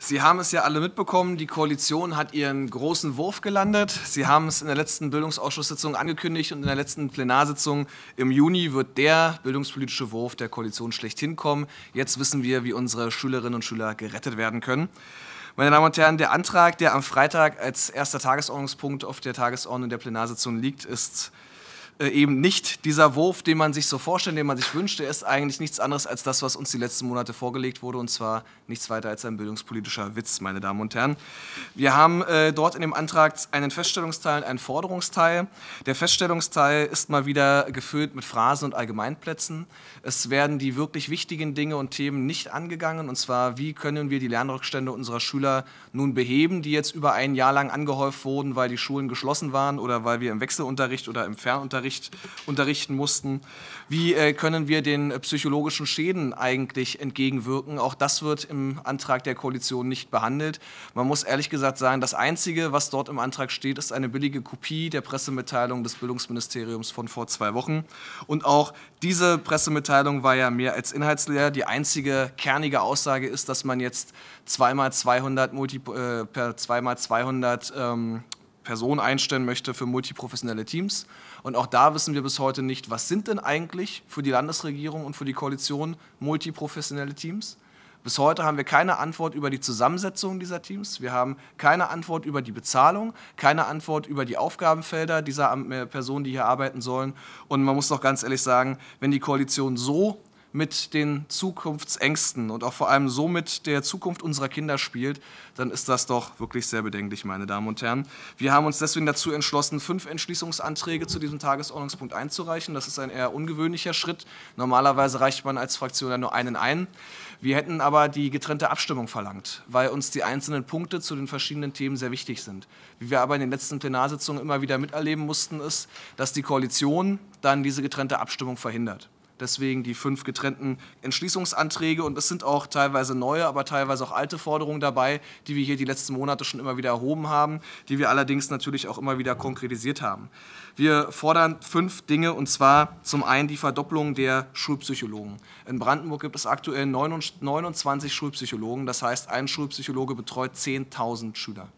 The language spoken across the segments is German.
Sie haben es ja alle mitbekommen, die Koalition hat ihren großen Wurf gelandet. Sie haben es in der letzten Bildungsausschusssitzung angekündigt und in der letzten Plenarsitzung im Juni wird der bildungspolitische Wurf der Koalition schlechthin kommen. Jetzt wissen wir, wie unsere Schülerinnen und Schüler gerettet werden können. Meine Damen und Herren, der Antrag, der am Freitag als erster Tagesordnungspunkt auf der Tagesordnung der Plenarsitzung liegt, ist äh, eben nicht dieser Wurf, den man sich so vorstellt, den man sich wünscht. Er ist eigentlich nichts anderes als das, was uns die letzten Monate vorgelegt wurde, und zwar nichts weiter als ein bildungspolitischer Witz, meine Damen und Herren. Wir haben äh, dort in dem Antrag einen Feststellungsteil und einen Forderungsteil. Der Feststellungsteil ist mal wieder gefüllt mit Phrasen und Allgemeinplätzen. Es werden die wirklich wichtigen Dinge und Themen nicht angegangen, und zwar, wie können wir die Lernrückstände unserer Schüler nun beheben, die jetzt über ein Jahr lang angehäuft wurden, weil die Schulen geschlossen waren oder weil wir im Wechselunterricht oder im Fernunterricht Unterricht, unterrichten mussten. Wie äh, können wir den psychologischen Schäden eigentlich entgegenwirken? Auch das wird im Antrag der Koalition nicht behandelt. Man muss ehrlich gesagt sagen, das Einzige, was dort im Antrag steht, ist eine billige Kopie der Pressemitteilung des Bildungsministeriums von vor zwei Wochen. Und auch diese Pressemitteilung war ja mehr als inhaltsleer. Die einzige kernige Aussage ist, dass man jetzt zweimal 200 Multi, äh, per zweimal 200 ähm, Person einstellen möchte für multiprofessionelle Teams. Und auch da wissen wir bis heute nicht, was sind denn eigentlich für die Landesregierung und für die Koalition multiprofessionelle Teams? Bis heute haben wir keine Antwort über die Zusammensetzung dieser Teams. Wir haben keine Antwort über die Bezahlung, keine Antwort über die Aufgabenfelder dieser äh, Personen, die hier arbeiten sollen. Und man muss doch ganz ehrlich sagen, wenn die Koalition so mit den Zukunftsängsten und auch vor allem so mit der Zukunft unserer Kinder spielt, dann ist das doch wirklich sehr bedenklich, meine Damen und Herren. Wir haben uns deswegen dazu entschlossen, fünf Entschließungsanträge zu diesem Tagesordnungspunkt einzureichen. Das ist ein eher ungewöhnlicher Schritt. Normalerweise reicht man als Fraktion ja nur einen ein. Wir hätten aber die getrennte Abstimmung verlangt, weil uns die einzelnen Punkte zu den verschiedenen Themen sehr wichtig sind. Wie wir aber in den letzten Plenarsitzungen immer wieder miterleben mussten, ist, dass die Koalition dann diese getrennte Abstimmung verhindert. Deswegen die fünf getrennten Entschließungsanträge. Und es sind auch teilweise neue, aber teilweise auch alte Forderungen dabei, die wir hier die letzten Monate schon immer wieder erhoben haben, die wir allerdings natürlich auch immer wieder konkretisiert haben. Wir fordern fünf Dinge, und zwar zum einen die Verdopplung der Schulpsychologen. In Brandenburg gibt es aktuell 29 Schulpsychologen. Das heißt, ein Schulpsychologe betreut 10.000 Schüler.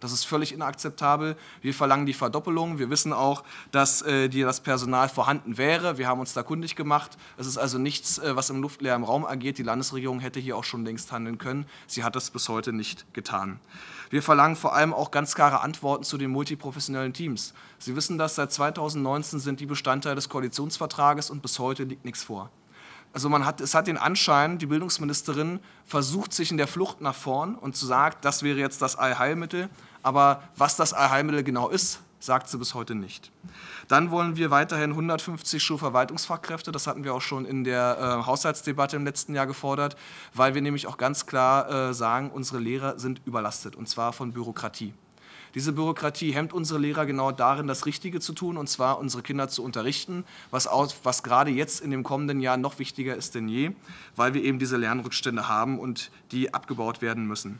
Das ist völlig inakzeptabel. Wir verlangen die Verdoppelung. Wir wissen auch, dass äh, die, das Personal vorhanden wäre. Wir haben uns da kundig gemacht. Es ist also nichts, äh, was im luftleeren Raum agiert. Die Landesregierung hätte hier auch schon längst handeln können. Sie hat das bis heute nicht getan. Wir verlangen vor allem auch ganz klare Antworten zu den multiprofessionellen Teams. Sie wissen, das, seit 2019 sind die Bestandteil des Koalitionsvertrages und bis heute liegt nichts vor. Also man hat, es hat den Anschein, die Bildungsministerin versucht sich in der Flucht nach vorn und zu sagt, das wäre jetzt das Allheilmittel. Aber was das Allheilmittel genau ist, sagt sie bis heute nicht. Dann wollen wir weiterhin 150 Schulverwaltungsfachkräfte, das hatten wir auch schon in der äh, Haushaltsdebatte im letzten Jahr gefordert, weil wir nämlich auch ganz klar äh, sagen, unsere Lehrer sind überlastet und zwar von Bürokratie. Diese Bürokratie hemmt unsere Lehrer genau darin, das Richtige zu tun, und zwar unsere Kinder zu unterrichten, was, auch, was gerade jetzt in dem kommenden Jahr noch wichtiger ist denn je, weil wir eben diese Lernrückstände haben und die abgebaut werden müssen.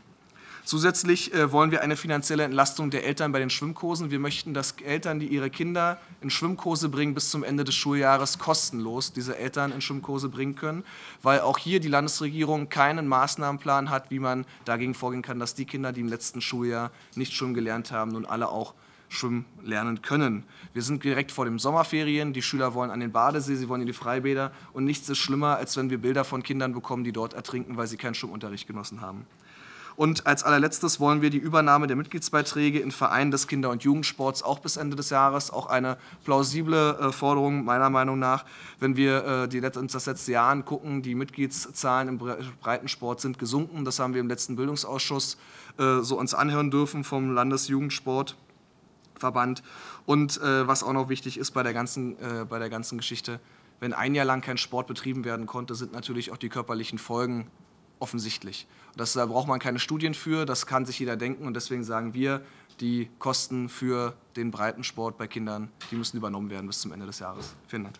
Zusätzlich äh, wollen wir eine finanzielle Entlastung der Eltern bei den Schwimmkursen. Wir möchten, dass Eltern, die ihre Kinder in Schwimmkurse bringen, bis zum Ende des Schuljahres kostenlos diese Eltern in Schwimmkurse bringen können, weil auch hier die Landesregierung keinen Maßnahmenplan hat, wie man dagegen vorgehen kann, dass die Kinder, die im letzten Schuljahr nicht schwimmen gelernt haben, nun alle auch schwimmen lernen können. Wir sind direkt vor den Sommerferien, die Schüler wollen an den Badesee, sie wollen in die Freibäder und nichts ist schlimmer, als wenn wir Bilder von Kindern bekommen, die dort ertrinken, weil sie keinen Schwimmunterricht genossen haben. Und als allerletztes wollen wir die Übernahme der Mitgliedsbeiträge in Vereinen des Kinder- und Jugendsports auch bis Ende des Jahres, auch eine plausible äh, Forderung meiner Meinung nach, wenn wir äh, die Let uns das letzte Jahr angucken, die Mitgliedszahlen im Breitensport sind gesunken. Das haben wir im letzten Bildungsausschuss äh, so uns anhören dürfen vom Landesjugendsport. Verband. Und äh, was auch noch wichtig ist bei der, ganzen, äh, bei der ganzen Geschichte, wenn ein Jahr lang kein Sport betrieben werden konnte, sind natürlich auch die körperlichen Folgen offensichtlich. Das, da braucht man keine Studien für, das kann sich jeder denken und deswegen sagen wir, die Kosten für den Breitensport bei Kindern, die müssen übernommen werden bis zum Ende des Jahres. Vielen Dank.